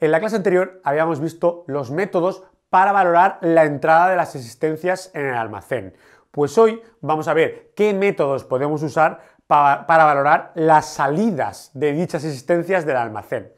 En la clase anterior habíamos visto los métodos para valorar la entrada de las existencias en el almacén. Pues hoy vamos a ver qué métodos podemos usar para, valorar las salidas de dichas existencias del almacén.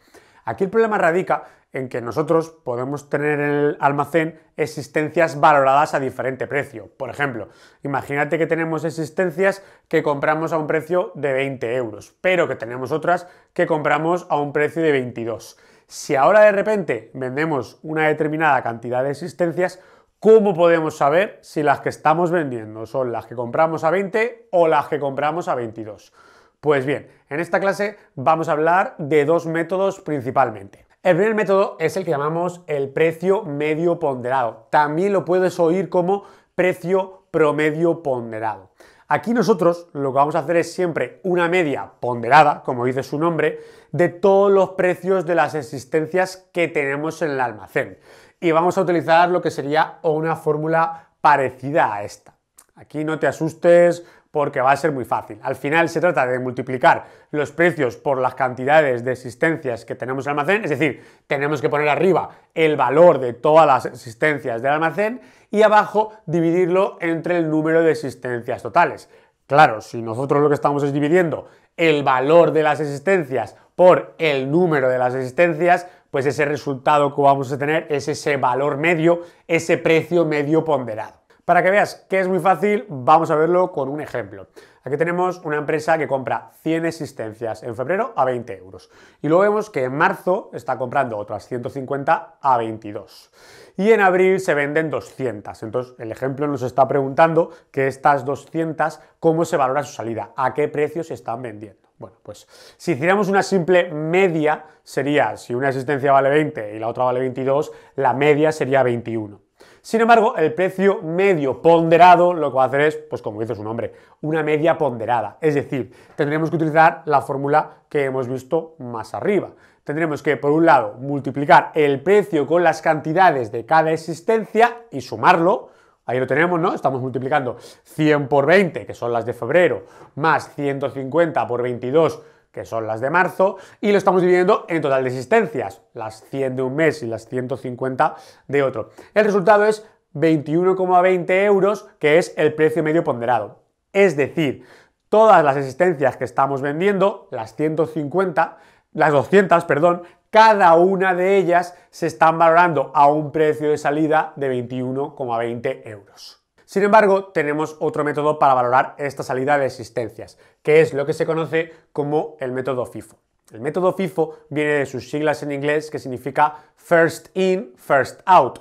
Aquí el problema radica en que nosotros podemos tener en el almacén existencias valoradas a diferente precio. Por ejemplo, imagínate que tenemos existencias que compramos a un precio de 20 euros, pero que tenemos otras que compramos a un precio de 22. Si ahora de repente vendemos una determinada cantidad de existencias, ¿cómo podemos saber si las que estamos vendiendo son las que compramos a 20 o las que compramos a 22? Pues bien, en esta clase vamos a hablar de dos métodos principalmente. El primer método es el que llamamos el precio medio ponderado. También lo puedes oír como precio promedio ponderado. Aquí nosotros lo que vamos a hacer es siempre una media ponderada, como dice su nombre, de todos los precios de las existencias que tenemos en el almacén. Y vamos a utilizar lo que sería una fórmula parecida a esta. Aquí no te asustes, porque va a ser muy fácil. Al final se trata de multiplicar los precios por las cantidades de existencias que tenemos en el almacén, es decir, tenemos que poner arriba el valor de todas las existencias del almacén y abajo dividirlo entre el número de existencias totales. Claro, si nosotros lo que estamos es dividiendo el valor de las existencias por el número de las existencias, pues ese resultado que vamos a tener es ese valor medio, ese precio medio ponderado. Para que veas que es muy fácil, vamos a verlo con un ejemplo. Aquí tenemos una empresa que compra 100 existencias en febrero a 20 euros. Y luego vemos que en marzo está comprando otras 150 a 22. Y en abril se venden 200. Entonces, el ejemplo nos está preguntando que estas 200, ¿cómo se valora su salida? ¿A qué precio se están vendiendo? Bueno, pues si hiciéramos una simple media, sería, si una existencia vale 20 y la otra vale 22, la media sería 21. Sin embargo, el precio medio ponderado lo que va a hacer es, pues como dice su nombre, una media ponderada. Es decir, tendremos que utilizar la fórmula que hemos visto más arriba. Tendremos que, por un lado, multiplicar el precio con las cantidades de cada existencia y sumarlo, Ahí lo tenemos, ¿no? Estamos multiplicando 100 por 20, que son las de febrero, más 150 por 22, que son las de marzo, y lo estamos dividiendo en total de existencias, las 100 de un mes y las 150 de otro. El resultado es 21,20 euros, que es el precio medio ponderado. Es decir, todas las existencias que estamos vendiendo, las 150, las 200, perdón, cada una de ellas se están valorando a un precio de salida de 21,20 euros. Sin embargo, tenemos otro método para valorar esta salida de existencias, que es lo que se conoce como el método FIFO. El método FIFO viene de sus siglas en inglés que significa first in, first out.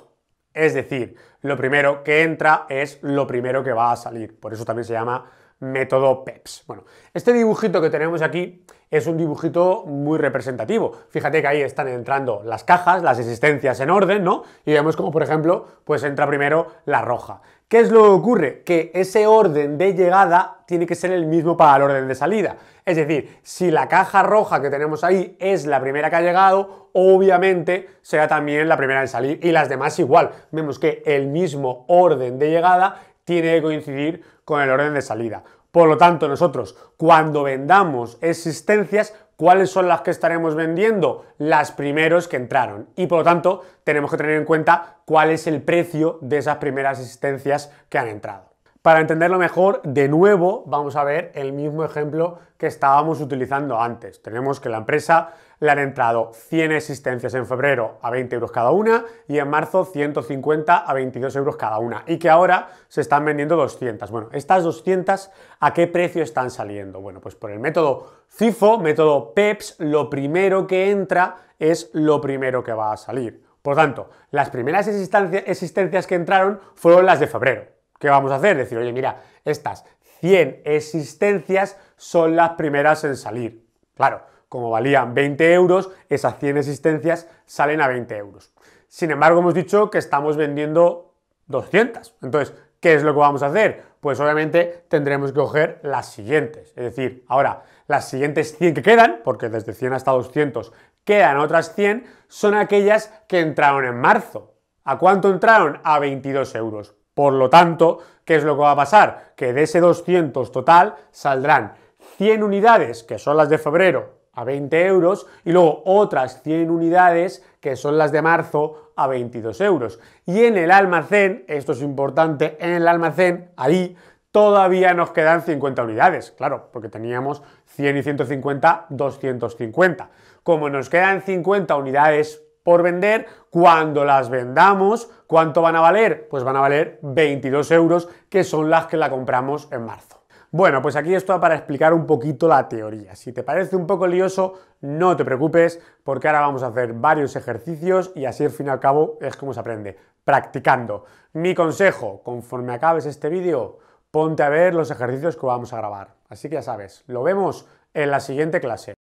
Es decir, lo primero que entra es lo primero que va a salir. Por eso también se llama método PEPS. Bueno, este dibujito que tenemos aquí es un dibujito muy representativo. Fíjate que ahí están entrando las cajas, las existencias en orden, ¿no? Y vemos como, por ejemplo, pues entra primero la roja. ¿Qué es lo que ocurre? Que ese orden de llegada tiene que ser el mismo para el orden de salida. Es decir, si la caja roja que tenemos ahí es la primera que ha llegado, obviamente será también la primera de salir y las demás igual. Vemos que el mismo orden de llegada tiene que coincidir con el orden de salida. Por lo tanto, nosotros cuando vendamos existencias, ¿cuáles son las que estaremos vendiendo? Las primeros que entraron. Y por lo tanto, tenemos que tener en cuenta cuál es el precio de esas primeras existencias que han entrado. Para entenderlo mejor, de nuevo vamos a ver el mismo ejemplo que estábamos utilizando antes. Tenemos que la empresa le han entrado 100 existencias en febrero a 20 euros cada una y en marzo 150 a 22 euros cada una y que ahora se están vendiendo 200. Bueno, estas 200 ¿a qué precio están saliendo? Bueno, pues por el método CIFO, método PEPS, lo primero que entra es lo primero que va a salir. Por tanto, las primeras existencias que entraron fueron las de febrero. ¿Qué vamos a hacer? Decir, oye, mira, estas 100 existencias son las primeras en salir. Claro, como valían 20 euros, esas 100 existencias salen a 20 euros. Sin embargo, hemos dicho que estamos vendiendo 200. Entonces, ¿qué es lo que vamos a hacer? Pues obviamente tendremos que coger las siguientes. Es decir, ahora, las siguientes 100 que quedan, porque desde 100 hasta 200 quedan otras 100, son aquellas que entraron en marzo. ¿A cuánto entraron? A 22 euros. Por lo tanto, ¿qué es lo que va a pasar? Que de ese 200 total saldrán 100 unidades, que son las de febrero, a 20 euros, y luego otras 100 unidades, que son las de marzo, a 22 euros. Y en el almacén, esto es importante, en el almacén, ahí todavía nos quedan 50 unidades, claro, porque teníamos 100 y 150, 250. Como nos quedan 50 unidades por vender, cuando las vendamos, ¿cuánto van a valer? Pues van a valer 22 euros, que son las que la compramos en marzo. Bueno, pues aquí esto para explicar un poquito la teoría. Si te parece un poco lioso, no te preocupes, porque ahora vamos a hacer varios ejercicios y así al fin y al cabo es como se aprende, practicando. Mi consejo, conforme acabes este vídeo, ponte a ver los ejercicios que vamos a grabar. Así que ya sabes, lo vemos en la siguiente clase.